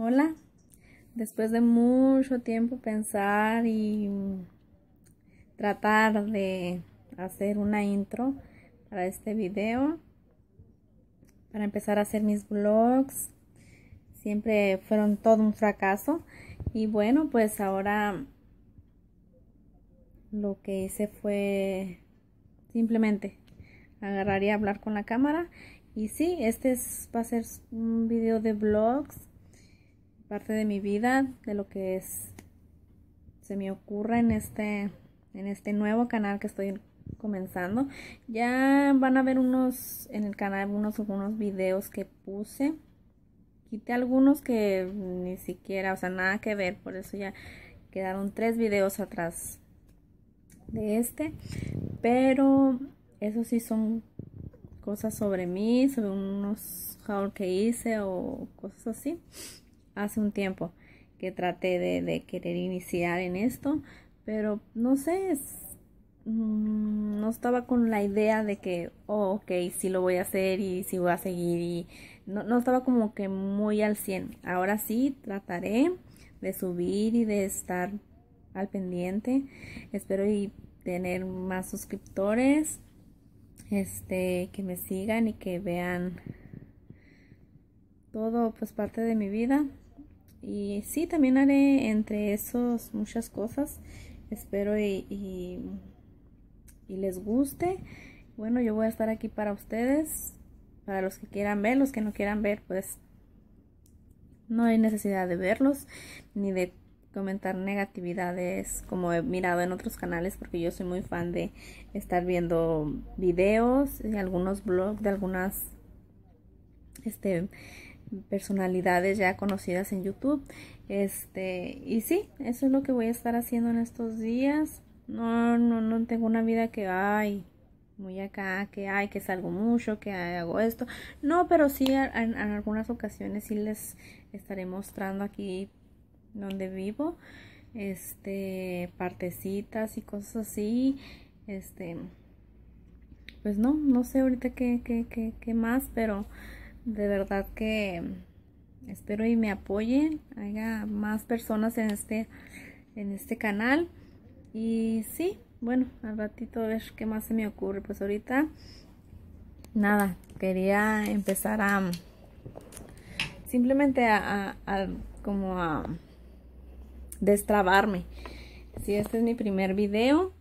Hola, después de mucho tiempo pensar y tratar de hacer una intro para este video, para empezar a hacer mis vlogs, siempre fueron todo un fracaso y bueno, pues ahora lo que hice fue simplemente agarrar y hablar con la cámara y sí, este es, va a ser un video de vlogs parte de mi vida, de lo que es se me ocurre en este en este nuevo canal que estoy comenzando. Ya van a ver unos en el canal unos algunos videos que puse. Quité algunos que ni siquiera, o sea, nada que ver, por eso ya quedaron tres videos atrás de este, pero eso sí son cosas sobre mí, sobre unos haul que hice o cosas así hace un tiempo que traté de, querer iniciar en esto, pero no sé, mm, no estaba con la idea de que, oh, ok, sí lo voy a hacer y sí voy a seguir y no, estaba como que muy al 100. Ahora sí trataré de subir y de estar al pendiente. Espero y tener más suscriptores, este, que me sigan y que vean todo pues parte de mi vida. Y sí, también haré entre esos muchas cosas. Espero y, y, les guste. Bueno, yo voy a estar aquí para ustedes, para los que quieran ver, los que no quieran ver, pues no hay necesidad de verlos ni de comentar negatividades como he mirado en otros canales porque yo soy muy fan de estar viendo videos y algunos blogs de algunas este personalidades ya conocidas en YouTube. Este, y sí, eso es lo que voy a estar haciendo en estos días. No, no, no tengo una vida que hay muy acá, que hay, que salgo mucho, que hago esto. No, pero sí en, algunas ocasiones sí les estaré mostrando aquí donde vivo. Este, partecitas y cosas así. Este, pues no, no sé ahorita qué, qué más, pero de verdad que espero y me apoyen, haya más personas en este, en este canal. Y sí, bueno, al ratito a ver qué más se me ocurre. Pues ahorita, nada, quería empezar a simplemente a, como a destrabarme. Si este es mi primer video